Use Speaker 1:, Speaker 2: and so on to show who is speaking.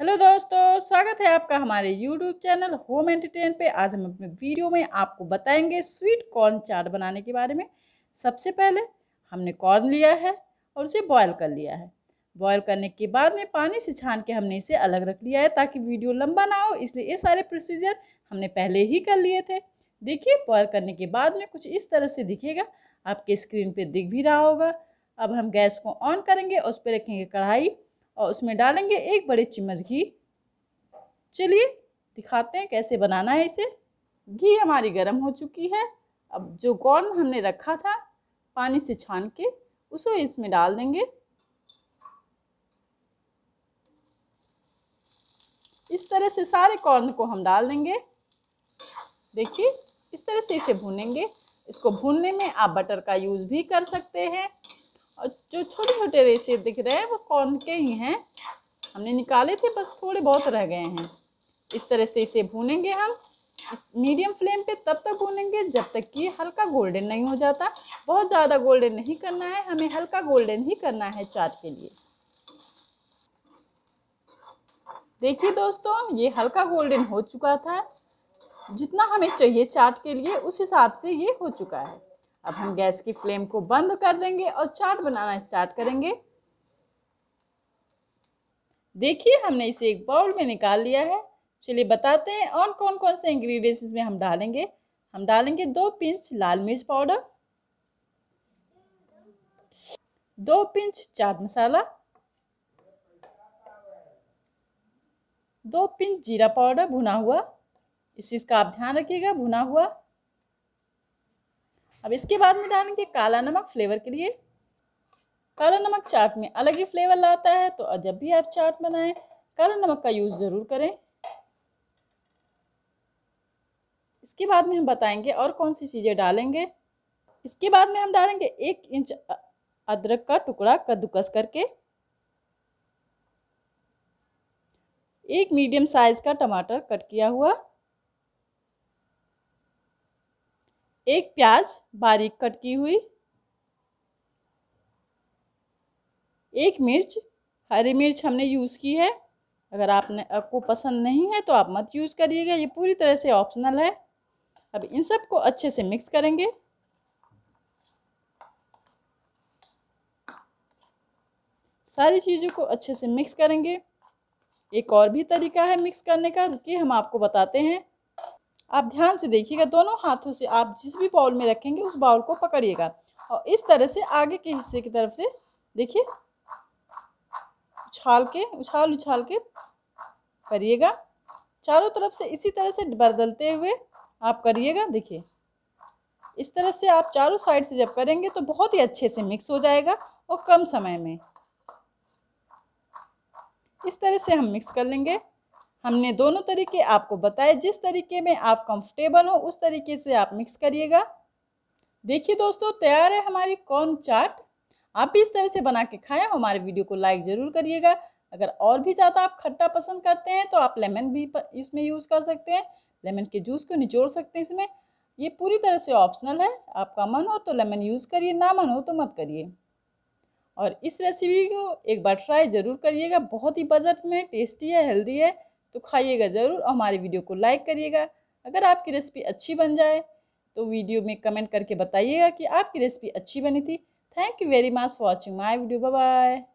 Speaker 1: Hello दोस्तों स्वागत है आपका हमारे यूट्यूब चैनल होम एंटरटेन पे आज हम अपने वीडियो में आपको बताएंगे स्वीट कॉर्न चाट बनाने के बारे में सबसे पहले हमने कॉर्न लिया है और उसे बॉयल कर लिया है बॉयल करने के बाद में पानी से छान के हमने इसे अलग रख लिया है ताकि वीडियो लंबा ना हो इसलिए ये सारे प्रोसीजर हमने पहले ही कर लिए थे देखिए बॉयल करने के बाद में कुछ इस तरह से दिखेगा आपके स्क्रीन पर दिख भी रहा होगा अब हम गैस को ऑन करेंगे उस पर रखेंगे कढ़ाई और उसमें डालेंगे एक बड़े चम्मच घी चलिए दिखाते हैं कैसे बनाना है इसे घी हमारी गर्म हो चुकी है अब जो कॉर्न हमने रखा था पानी से छान के उसे इसमें डाल देंगे इस तरह से सारे कॉर्न को हम डाल देंगे देखिए इस तरह से इसे भूनेंगे इसको भूनने में आप बटर का यूज़ भी कर सकते हैं और जो छोटे छोटे रेशे दिख रहे हैं वो कॉर्न के ही हैं हमने निकाले थे बस थोड़े बहुत रह गए हैं इस तरह से इसे भूनेंगे हम मीडियम फ्लेम पे तब तक भूनेंगे जब तक कि हल्का गोल्डन नहीं हो जाता बहुत ज़्यादा गोल्डन नहीं करना है हमें हल्का गोल्डन ही करना है चाट के लिए देखिए दोस्तों ये हल्का गोल्डन हो चुका था जितना हमें चाहिए चाट के लिए उस हिसाब से ये हो चुका है अब हम हाँ। गैस की फ्लेम को बंद कर देंगे और चाट बनाना स्टार्ट करेंगे देखिए हमने इसे एक बाउल में निकाल लिया है चलिए बताते हैं और कौन कौन से इंग्रेडिएंट्स इसमें हम डालेंगे हम डालेंगे दो पिंच लाल मिर्च पाउडर दो पिंच चाट मसाला दो पिंच जीरा पाउडर भुना हुआ इस चीज़ का आप ध्यान रखिएगा भुना हुआ अब इसके बाद में डालेंगे काला नमक फ्लेवर के लिए काला नमक चाट में अलग ही फ्लेवर लाता है तो जब भी आप चाट बनाएं काला नमक का यूज़ ज़रूर करें इसके बाद में हम बताएंगे और कौन सी चीज़ें डालेंगे इसके बाद में हम डालेंगे एक इंच अदरक का टुकड़ा कद्दूकस करके एक मीडियम साइज़ का टमाटर कट किया हुआ एक प्याज बारीक कट की हुई एक मिर्च हरी मिर्च हमने यूज़ की है अगर आपने आपको पसंद नहीं है तो आप मत यूज़ करिएगा ये पूरी तरह से ऑप्शनल है अब इन सब को अच्छे से मिक्स करेंगे सारी चीज़ों को अच्छे से मिक्स करेंगे एक और भी तरीका है मिक्स करने का रुकिए हम आपको बताते हैं आप ध्यान से देखिएगा दोनों हाथों से आप जिस भी बाउल में रखेंगे उस बाउल को पकड़िएगा और इस तरह से आगे के हिस्से की तरफ से देखिए उछाल के उछाल उछाल के करिएगा चारों तरफ से इसी तरह से बदलते हुए आप करिएगा देखिए इस तरफ से आप चारों साइड से जब करेंगे तो बहुत ही अच्छे से मिक्स हो जाएगा और कम समय में इस तरह से हम मिक्स कर लेंगे हमने दोनों तरीके आपको बताए जिस तरीके में आप कंफर्टेबल हो उस तरीके से आप मिक्स करिएगा देखिए दोस्तों तैयार है हमारी कॉर्न चाट आप भी इस तरह से बना के खाएं हमारे वीडियो को लाइक ज़रूर करिएगा अगर और भी ज़्यादा आप खट्टा पसंद करते हैं तो आप लेमन भी इसमें यूज़ कर सकते हैं लेमन के जूस को निचोड़ सकते हैं इसमें ये पूरी तरह से ऑप्शनल है आपका मन हो तो लेमन यूज़ करिए ना मन हो तो मत करिए और इस रेसिपी को एक बार ट्राई ज़रूर करिएगा बहुत ही बजट में टेस्टी है हेल्दी है तो खाइएगा ज़रूर और हमारी वीडियो को लाइक करिएगा अगर आपकी रेसिपी अच्छी बन जाए तो वीडियो में कमेंट करके बताइएगा कि आपकी रेसिपी अच्छी बनी थी thank you very much for watching my video bye